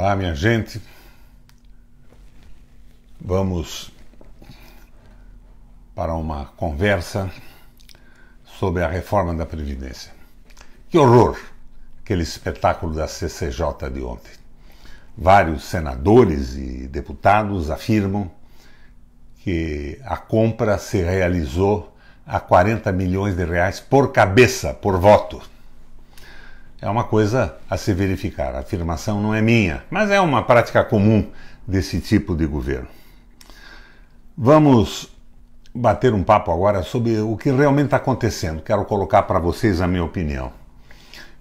Olá, minha gente. Vamos para uma conversa sobre a reforma da Previdência. Que horror aquele espetáculo da CCJ de ontem. Vários senadores e deputados afirmam que a compra se realizou a 40 milhões de reais por cabeça, por voto é uma coisa a se verificar. A afirmação não é minha, mas é uma prática comum desse tipo de governo. Vamos bater um papo agora sobre o que realmente está acontecendo. Quero colocar para vocês a minha opinião.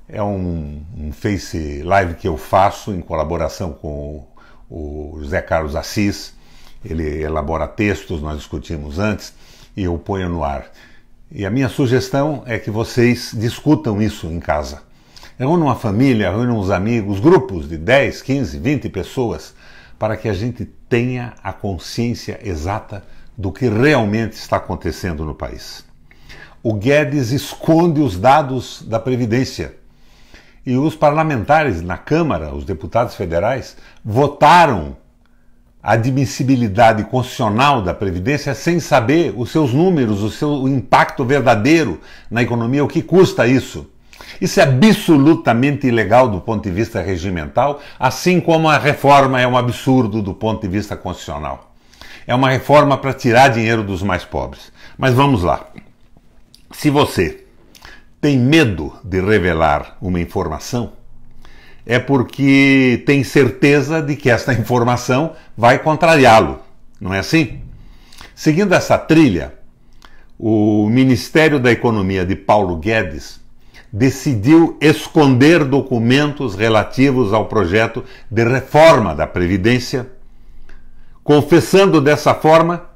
É um, um, Face Live que eu faço em colaboração com o, o José Carlos Assis. Ele elabora textos, nós discutimos antes, e eu ponho no ar. E a minha sugestão é que vocês discutam isso em casa reúna é uma família, reúna uns amigos, grupos de 10, 15, 20 pessoas, para que a gente tenha a consciência exata do que realmente está acontecendo no país. O Guedes esconde os dados da Previdência. E os parlamentares na Câmara, os deputados federais, votaram a admissibilidade constitucional da Previdência sem saber os seus números, o seu impacto verdadeiro na economia, o que custa isso. Isso é absolutamente ilegal do ponto de vista regimental, assim como a reforma é um absurdo do ponto de vista constitucional. É uma reforma para tirar dinheiro dos mais pobres. Mas vamos lá. Se você tem medo de revelar uma informação, é porque tem certeza de que esta informação vai contrariá-lo, não é assim? Seguindo essa trilha, o Ministério da Economia de Paulo Guedes decidiu esconder documentos relativos ao projeto de reforma da Previdência, confessando dessa forma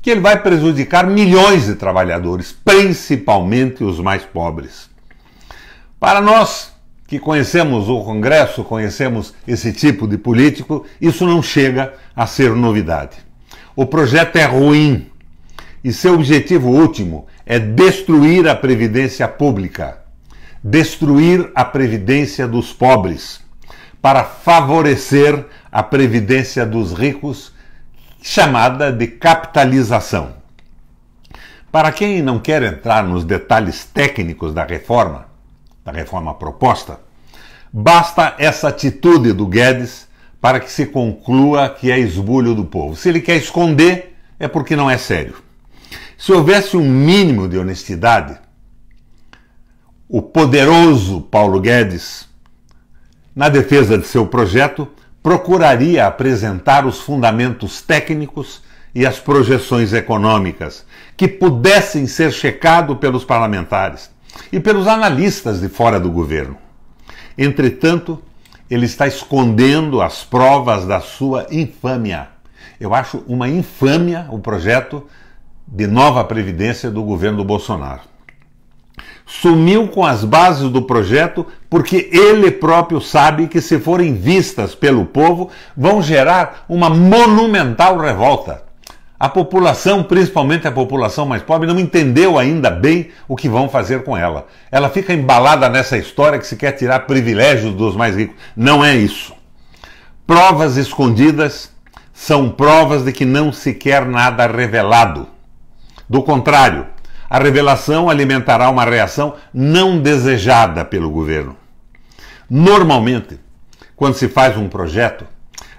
que ele vai prejudicar milhões de trabalhadores, principalmente os mais pobres. Para nós que conhecemos o Congresso, conhecemos esse tipo de político, isso não chega a ser novidade. O projeto é ruim e seu objetivo último é destruir a previdência pública destruir a previdência dos pobres para favorecer a previdência dos ricos, chamada de capitalização. Para quem não quer entrar nos detalhes técnicos da reforma, da reforma proposta, basta essa atitude do Guedes para que se conclua que é esbulho do povo. Se ele quer esconder, é porque não é sério. Se houvesse um mínimo de honestidade, o poderoso Paulo Guedes, na defesa de seu projeto, procuraria apresentar os fundamentos técnicos e as projeções econômicas que pudessem ser checados pelos parlamentares e pelos analistas de fora do governo. Entretanto, ele está escondendo as provas da sua infâmia. Eu acho uma infâmia o projeto de nova previdência do governo do Bolsonaro sumiu com as bases do projeto porque ele próprio sabe que, se forem vistas pelo povo, vão gerar uma monumental revolta. A população, principalmente a população mais pobre, não entendeu ainda bem o que vão fazer com ela. Ela fica embalada nessa história que se quer tirar privilégios dos mais ricos. Não é isso. Provas escondidas são provas de que não se quer nada revelado. Do contrário, a revelação alimentará uma reação não desejada pelo governo. Normalmente, quando se faz um projeto,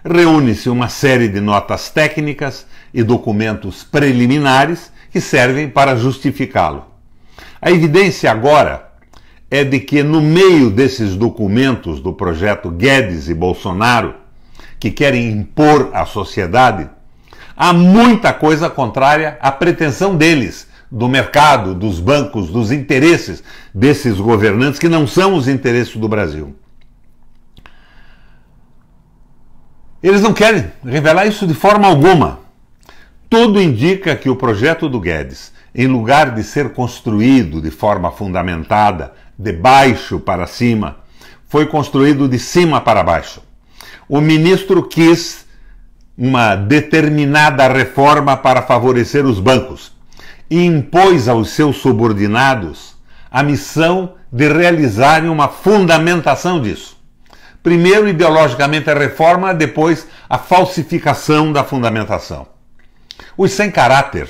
reúne-se uma série de notas técnicas e documentos preliminares que servem para justificá-lo. A evidência agora é de que, no meio desses documentos do projeto Guedes e Bolsonaro, que querem impor à sociedade, há muita coisa contrária à pretensão deles do mercado, dos bancos, dos interesses desses governantes que não são os interesses do Brasil. Eles não querem revelar isso de forma alguma. Tudo indica que o projeto do Guedes, em lugar de ser construído de forma fundamentada, de baixo para cima, foi construído de cima para baixo. O ministro quis uma determinada reforma para favorecer os bancos e impôs aos seus subordinados a missão de realizarem uma fundamentação disso. Primeiro, ideologicamente, a reforma, depois, a falsificação da fundamentação. Os sem caráter,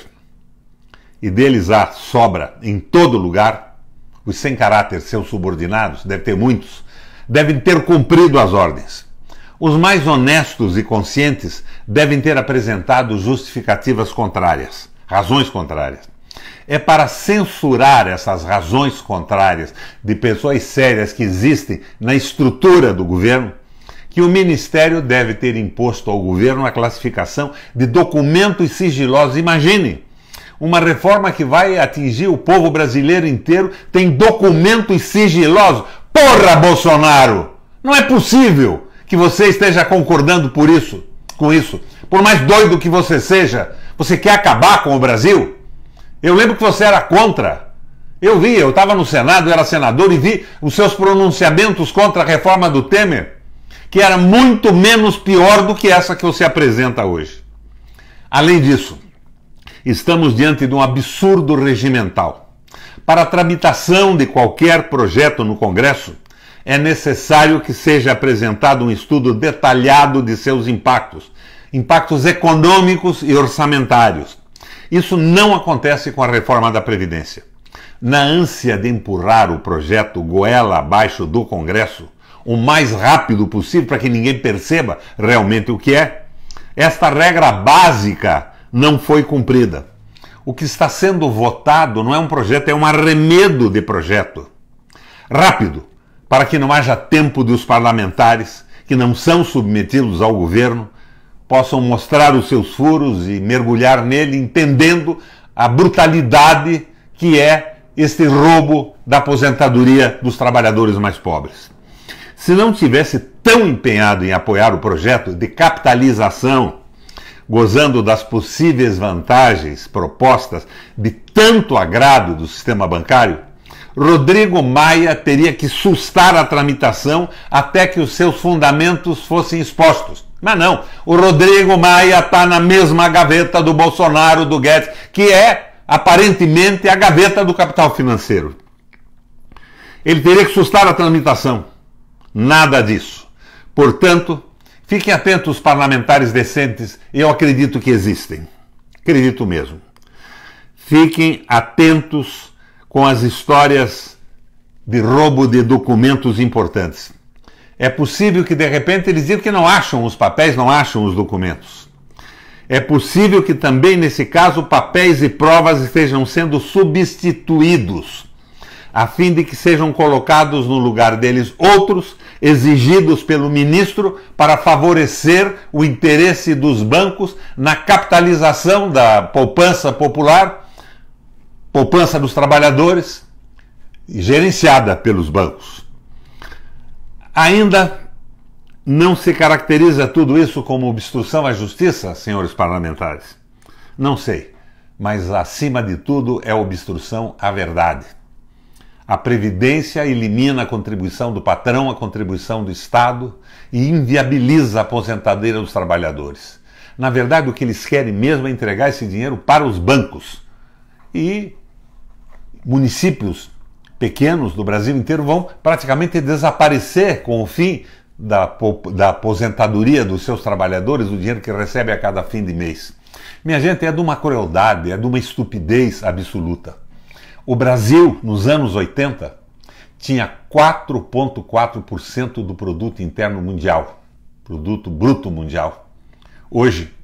e deles há sobra em todo lugar, os sem caráter, seus subordinados, deve ter muitos, devem ter cumprido as ordens. Os mais honestos e conscientes devem ter apresentado justificativas contrárias, razões contrárias é para censurar essas razões contrárias de pessoas sérias que existem na estrutura do governo que o Ministério deve ter imposto ao governo a classificação de documentos sigilosos. Imagine! Uma reforma que vai atingir o povo brasileiro inteiro tem documentos sigilosos. Porra, Bolsonaro! Não é possível que você esteja concordando por isso, com isso. Por mais doido que você seja, você quer acabar com o Brasil? Eu lembro que você era contra. Eu vi, eu estava no Senado, era senador e vi os seus pronunciamentos contra a reforma do Temer, que era muito menos pior do que essa que você apresenta hoje. Além disso, estamos diante de um absurdo regimental. Para a tramitação de qualquer projeto no Congresso, é necessário que seja apresentado um estudo detalhado de seus impactos, impactos econômicos e orçamentários, isso não acontece com a reforma da Previdência. Na ânsia de empurrar o projeto goela abaixo do Congresso, o mais rápido possível para que ninguém perceba realmente o que é, esta regra básica não foi cumprida. O que está sendo votado não é um projeto, é um arremedo de projeto. Rápido, para que não haja tempo dos parlamentares, que não são submetidos ao governo, possam mostrar os seus furos e mergulhar nele, entendendo a brutalidade que é este roubo da aposentadoria dos trabalhadores mais pobres. Se não tivesse tão empenhado em apoiar o projeto de capitalização, gozando das possíveis vantagens propostas de tanto agrado do sistema bancário, Rodrigo Maia teria que sustar a tramitação até que os seus fundamentos fossem expostos. Mas não, o Rodrigo Maia está na mesma gaveta do Bolsonaro, do Guedes, que é aparentemente a gaveta do capital financeiro. Ele teria que sustar a tramitação. Nada disso. Portanto, fiquem atentos os parlamentares decentes, eu acredito que existem. Acredito mesmo. Fiquem atentos com as histórias de roubo de documentos importantes. É possível que de repente eles digam que não acham os papéis, não acham os documentos. É possível que também nesse caso papéis e provas estejam sendo substituídos, a fim de que sejam colocados no lugar deles outros exigidos pelo ministro para favorecer o interesse dos bancos na capitalização da poupança popular, poupança dos trabalhadores, gerenciada pelos bancos. Ainda não se caracteriza tudo isso como obstrução à justiça, senhores parlamentares? Não sei, mas acima de tudo é obstrução à verdade. A Previdência elimina a contribuição do patrão, a contribuição do Estado e inviabiliza a aposentadeira dos trabalhadores. Na verdade, o que eles querem mesmo é entregar esse dinheiro para os bancos. E municípios pequenos do Brasil inteiro vão praticamente desaparecer com o fim da, da aposentadoria dos seus trabalhadores, o dinheiro que recebe a cada fim de mês. Minha gente, é de uma crueldade, é de uma estupidez absoluta. O Brasil, nos anos 80, tinha 4,4% do produto interno mundial, produto bruto mundial. Hoje,